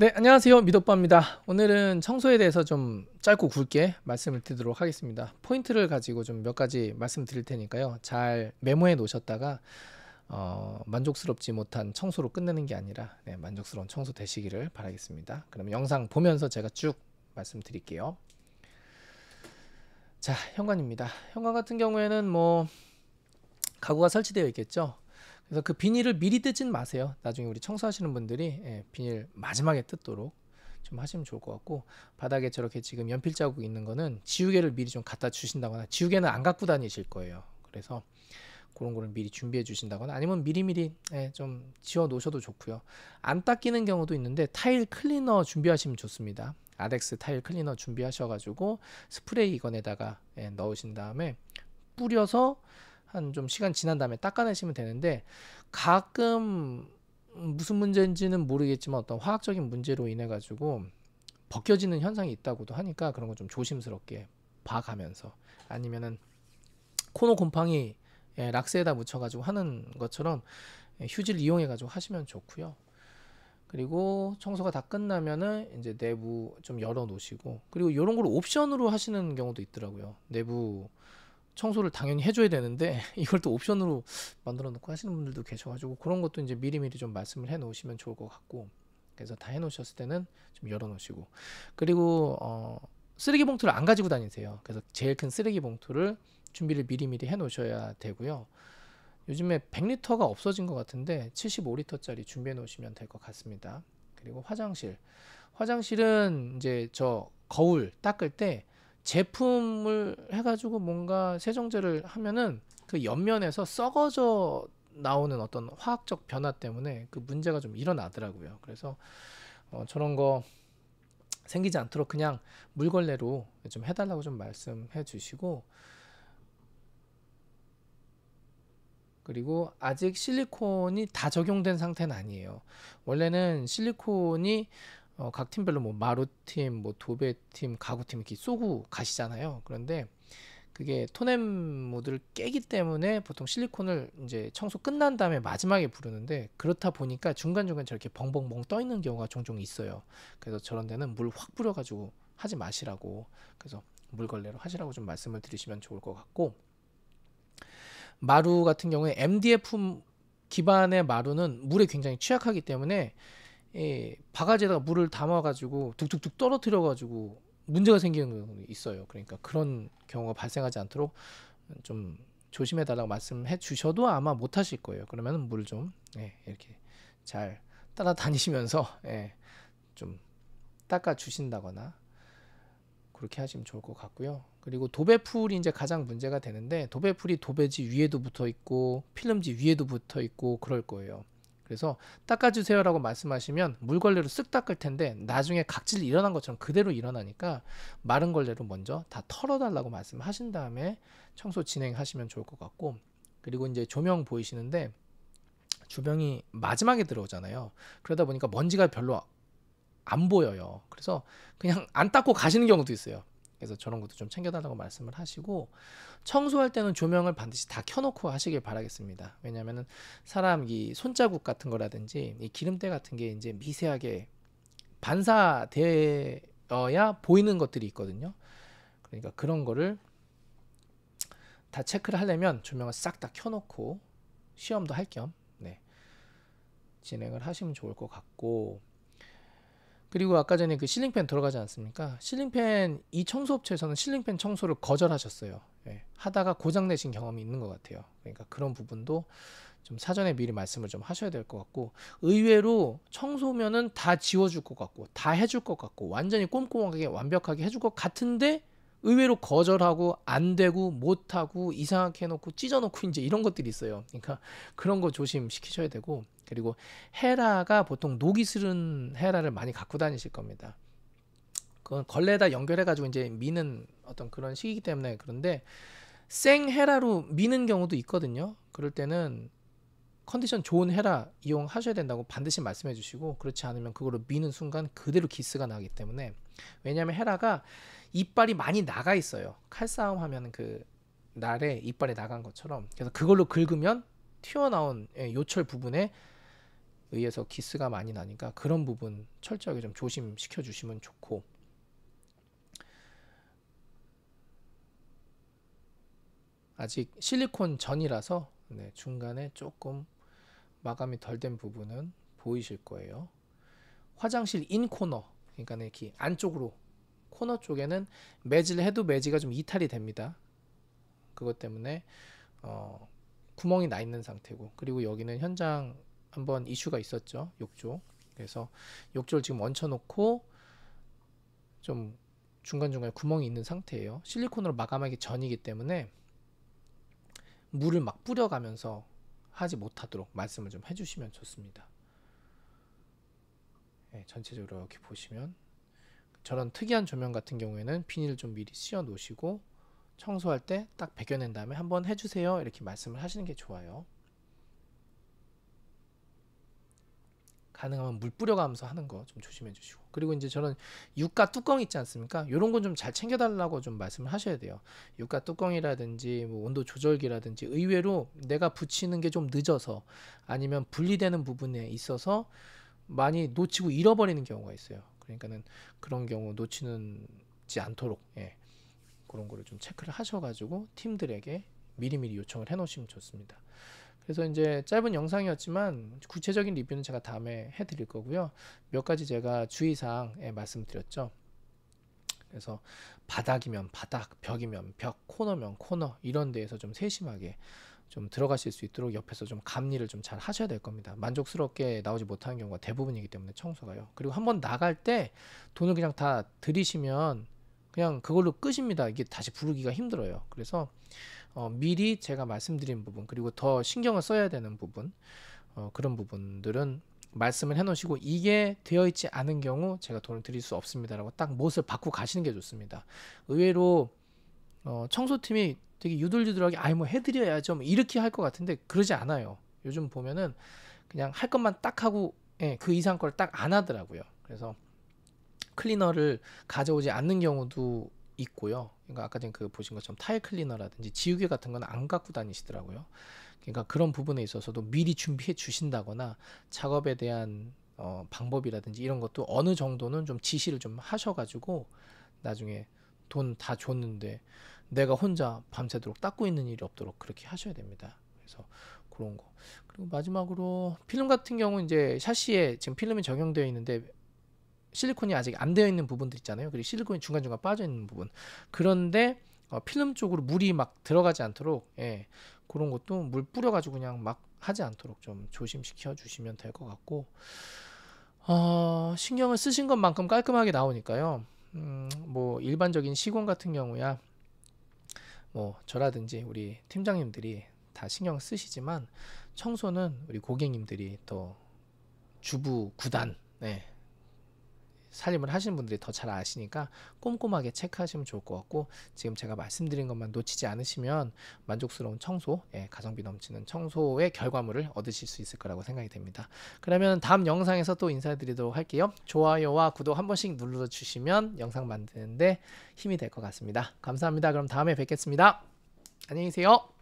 네 안녕하세요 미도빠입니다 오늘은 청소에 대해서 좀 짧고 굵게 말씀을 드리도록 하겠습니다 포인트를 가지고 좀 몇 가지 말씀드릴 테니까요 잘 메모해 놓으셨다가 어, 만족스럽지 못한 청소로 끝내는 게 아니라 네, 만족스러운 청소 되시기를 바라겠습니다 그럼 영상 보면서 제가 쭉 말씀드릴게요 자 현관입니다 현관 같은 경우에는 뭐 가구가 설치되어 있겠죠 그래서 그 비닐을 미리 뜯진 마세요. 나중에 우리 청소하시는 분들이 예, 비닐 마지막에 뜯도록 좀 하시면 좋을 것 같고 바닥에 저렇게 지금 연필 자국 있는 거는 지우개를 미리 좀 갖다 주신다거나 지우개는 안 갖고 다니실 거예요. 그래서 그런 거를 미리 준비해 주신다거나 아니면 미리미리 예, 좀 지워 놓으셔도 좋고요. 안 닦이는 경우도 있는데 타일 클리너 준비하시면 좋습니다. 아덱스 타일 클리너 준비하셔가지고 스프레이 이건에다가 예, 넣으신 다음에 뿌려서 한좀 시간 지난 다음에 닦아내시면 되는데 가끔 무슨 문제인지는 모르겠지만 어떤 화학적인 문제로 인해 가지고 벗겨지는 현상이 있다고도 하니까 그런 거 좀 조심스럽게 봐가면서 아니면은 코너 곰팡이 예, 락스에다 묻혀가지고 하는 것처럼 예, 휴지를 이용해가지고 하시면 좋고요. 그리고 청소가 다 끝나면은 이제 내부 좀 열어 놓으시고 그리고 이런 걸 옵션으로 하시는 경우도 있더라고요. 내부 청소를 당연히 해줘야 되는데 이걸 또 옵션으로 만들어 놓고 하시는 분들도 계셔가지고 그런 것도 이제 미리미리 좀 말씀을 해 놓으시면 좋을 것 같고 그래서 다 해 놓으셨을 때는 좀 열어 놓으시고 그리고 어 쓰레기 봉투를 안 가지고 다니세요 그래서 제일 큰 쓰레기 봉투를 준비를 미리미리 해 놓으셔야 되고요 요즘에 100리터가 없어진 것 같은데 75리터짜리 준비해 놓으시면 될 것 같습니다 그리고 화장실 화장실은 이제 저 거울 닦을 때 제품을 해가지고 뭔가 세정제를 하면은 그 옆면에서 썩어져 나오는 어떤 화학적 변화 때문에 그 문제가 좀 일어나더라고요. 그래서 어, 저런 거 생기지 않도록 그냥 물걸레로 좀 해달라고 좀 말씀해 주시고 그리고 아직 실리콘이 다 적용된 상태는 아니에요. 원래는 실리콘이 어, 각 팀별로 뭐 마루팀, 뭐 도배팀, 가구팀 이렇게 쏘고 가시잖아요. 그런데 그게 토 n 모드를 깨기 때문에 보통 실리콘을 이제 청소 끝난 다음에 마지막에 부르는데 그렇다 보니까 중간중간 저렇게 벙벙벙 떠 있는 경우가 종종 있어요. 그래서 저런 데는 물 확 뿌려가지고 하지 마시라고 그래서 물걸레로 하시라고 좀 말씀을 드리시면 좋을 것 같고 마루 같은 경우에 MDF 기반의 마루는 물에 굉장히 취약하기 때문에 예, 바가지에다가 물을 담아가지고 툭툭툭 떨어뜨려가지고 문제가 생기는 경우 있어요. 그러니까 그런 경우가 발생하지 않도록 좀 조심해 달라고 말씀해 주셔도 아마 못 하실 거예요. 그러면 물을 좀 예, 이렇게 잘 따라다니시면서 예, 좀 닦아 주신다거나 그렇게 하시면 좋을 것 같고요. 그리고 도배풀이 이제 가장 문제가 되는데 도배풀이 도배지 위에도 붙어 있고 필름지 위에도 붙어 있고 그럴 거예요. 그래서 닦아주세요라고 말씀하시면 물걸레로 쓱 닦을 텐데 나중에 각질 이 일어난 것처럼 그대로 일어나니까 마른 걸레로 먼저 다 털어달라고 말씀하신 다음에 청소 진행하시면 좋을 것 같고 그리고 이제 조명 보이시는데 조명이 마지막에 들어오잖아요. 그러다 보니까 먼지가 별로 안 보여요. 그래서 그냥 안 닦고 가시는 경우도 있어요. 그래서 저런 것도 좀 챙겨달라고 말씀을 하시고 청소할 때는 조명을 반드시 다 켜놓고 하시길 바라겠습니다. 왜냐하면은 사람 이 손자국 같은 거라든지 이 기름때 같은 게 이제 미세하게 반사되어야 보이는 것들이 있거든요. 그러니까 그런 거를 다 체크를 하려면 조명을 싹 다 켜놓고 시험도 할 겸 네, 진행을 하시면 좋을 것 같고 그리고 아까 전에 그 실링팬 들어가지 않습니까? 실링팬 이 청소업체에서는 실링팬 청소를 거절하셨어요. 예, 하다가 고장 내신 경험이 있는 것 같아요. 그러니까 그런 부분도 좀 사전에 미리 말씀을 좀 하셔야 될 것 같고 의외로 청소면은 다 지워줄 것 같고 다 해줄 것 같고 완전히 꼼꼼하게 완벽하게 해줄 것 같은데 의외로 거절하고 안 되고 못하고 이상하게 해놓고 찢어놓고 이제 이런 것들이 있어요. 그러니까 그런 거 조심시키셔야 되고 그리고 헤라가 보통 녹이 스른 헤라를 많이 갖고 다니실 겁니다. 그건 걸레에다 연결해가지고 이제 미는 어떤 그런 식이기 때문에 그런데 생 헤라로 미는 경우도 있거든요. 그럴 때는 컨디션 좋은 헤라 이용하셔야 된다고 반드시 말씀해 주시고 그렇지 않으면 그걸로 미는 순간 그대로 기스가 나기 때문에 왜냐하면 헤라가 이빨이 많이 나가 있어요. 칼싸움 하면 그 날에 이빨이 나간 것처럼 그래서 그걸로 긁으면 튀어나온 예, 요철 부분에 의해서 기스가 많이 나니까 그런 부분 철저하게 좀 조심시켜 주시면 좋고 아직 실리콘 전이라서 네, 중간에 조금 마감이 덜 된 부분은 보이실 거예요 화장실 인 코너 그러니까 이렇게 안쪽으로 코너 쪽에는 매질 해도 매지가 좀 이탈이 됩니다 그것 때문에 어, 구멍이 나 있는 상태고 그리고 여기는 현장 한번 이슈가 있었죠. 욕조. 그래서 욕조를 지금 얹혀놓고 좀 중간중간에 구멍이 있는 상태예요. 실리콘으로 마감하기 전이기 때문에 물을 막 뿌려가면서 하지 못하도록 말씀을 좀 해주시면 좋습니다. 네, 전체적으로 이렇게 보시면 저런 특이한 조명 같은 경우에는 비닐 을좀 미리 씌워 놓으시고 청소할 때 딱 베겨낸 다음에 한번 해주세요 이렇게 말씀을 하시는 게 좋아요. 가능하면 물 뿌려가면서 하는 거 좀 조심해 주시고 그리고 이제 저는 유가 뚜껑 있지 않습니까? 요런건 좀 잘 챙겨달라고 좀 말씀을 하셔야 돼요. 유가 뚜껑이라든지 뭐 온도 조절기라든지 의외로 내가 붙이는 게 좀 늦어서 아니면 분리되는 부분에 있어서 많이 놓치고 잃어버리는 경우가 있어요. 그러니까는 그런 경우 놓치는지 않도록 예. 그런 거를 좀 체크를 하셔가지고 팀들에게 미리미리 요청을 해놓으시면 좋습니다. 그래서 이제 짧은 영상이었지만 구체적인 리뷰는 제가 다음에 해드릴 거고요. 몇 가지 제가 주의사항에 말씀드렸죠. 그래서 바닥이면 바닥, 벽이면 벽, 코너면 코너 이런 데에서 좀 세심하게 좀 들어가실 수 있도록 옆에서 좀 감리를 좀 잘 하셔야 될 겁니다. 만족스럽게 나오지 못하는 경우가 대부분이기 때문에 청소가요. 그리고 한번 나갈 때 돈을 그냥 다 들이시면 그냥 그걸로 끝입니다. 이게 다시 부르기가 힘들어요. 그래서 어, 미리 제가 말씀드린 부분 그리고 더 신경을 써야 되는 부분 어, 그런 부분들은 말씀을 해놓으시고 이게 되어 있지 않은 경우 제가 돈을 드릴 수 없습니다라고 딱 못을 받고 가시는 게 좋습니다. 의외로 어, 청소팀이 되게 유들유들하게 아이 뭐 해드려야죠 뭐 이렇게 할 것 같은데 그러지 않아요. 요즘 보면은 그냥 할 것만 딱 하고 예, 그 이상 걸 딱 안 하더라고요. 그래서 클리너를 가져오지 않는 경우도 있고요. 그러니까 아까 전에 그 보신 것처럼 타일 클리너라든지 지우개 같은 건 안 갖고 다니시더라고요. 그러니까 그런 부분에 있어서도 미리 준비해 주신다거나 작업에 대한 어, 방법이라든지 이런 것도 어느 정도는 좀 지시를 좀 하셔가지고 나중에 돈 다 줬는데 내가 혼자 밤새도록 닦고 있는 일이 없도록 그렇게 하셔야 됩니다. 그래서 그런 거. 그리고 마지막으로 필름 같은 경우 이제 샤시에 지금 필름이 적용되어 있는데 실리콘이 아직 안 되어 있는 부분들 있잖아요. 그리고 실리콘이 중간중간 빠져 있는 부분. 그런데 어, 필름 쪽으로 물이 막 들어가지 않도록 예, 그런 것도 물 뿌려가지고 그냥 막 하지 않도록 좀 조심시켜 주시면 될 것 같고 어, 신경을 쓰신 것만큼 깔끔하게 나오니까요. 음, 뭐 일반적인 시공 같은 경우야 뭐 저라든지 우리 팀장님들이 다 신경 쓰시지만 청소는 우리 고객님들이 더 주부 구단 네, 살림을 하시는 분들이 더 잘 아시니까 꼼꼼하게 체크하시면 좋을 것 같고 지금 제가 말씀드린 것만 놓치지 않으시면 만족스러운 청소, 예, 가성비 넘치는 청소의 결과물을 얻으실 수 있을 거라고 생각이 됩니다. 그러면 다음 영상에서 또 인사드리도록 할게요. 좋아요와 구독 한 번씩 눌러주시면 영상 만드는데 힘이 될 것 같습니다. 감사합니다. 그럼 다음에 뵙겠습니다. 안녕히 계세요.